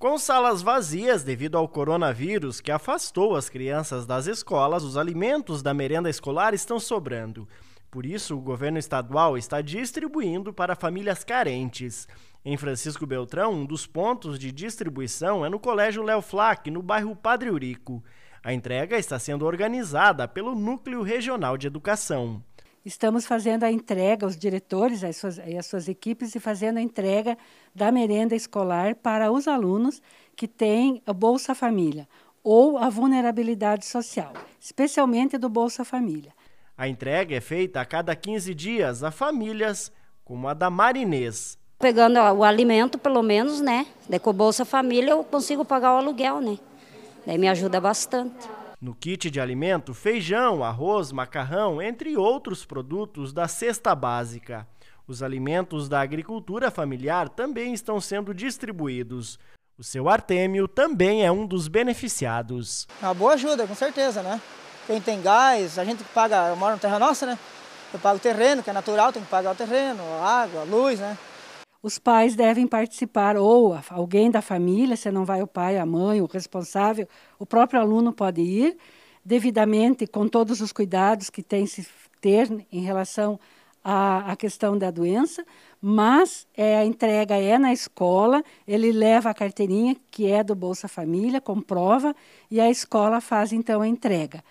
Com salas vazias devido ao coronavírus que afastou as crianças das escolas, os alimentos da merenda escolar estão sobrando. Por isso, o governo estadual está distribuindo para famílias carentes. Em Francisco Beltrão, um dos pontos de distribuição é no Colégio Léo Flac, no bairro Padre Urico. A entrega está sendo organizada pelo Núcleo Regional de Educação estamos fazendo a entrega, os diretores as suas, e as suas equipes, e fazendo a entrega da merenda escolar para os alunos que têm a Bolsa Família ou a vulnerabilidade social, especialmente do Bolsa Família. A entrega é feita a cada 15 dias a famílias como a da Marinês. Pegando o alimento, pelo menos, né? Daí com Bolsa Família eu consigo pagar o aluguel, né? Daí me ajuda bastante. No kit de alimento, feijão, arroz, macarrão, entre outros produtos da cesta básica. Os alimentos da agricultura familiar também estão sendo distribuídos. O seu Artêmio também é um dos beneficiados. Uma boa ajuda, com certeza, né? Quem tem gás, a gente que paga, eu moro na terra nossa, né? Eu pago o terreno, que é natural, tem que pagar o terreno, água, luz, né? os pais devem participar, ou alguém da família, se não vai o pai, a mãe, o responsável, o próprio aluno pode ir, devidamente, com todos os cuidados que tem se ter em relação à, à questão da doença, mas é, a entrega é na escola, ele leva a carteirinha, que é do Bolsa Família, comprova, e a escola faz então a entrega.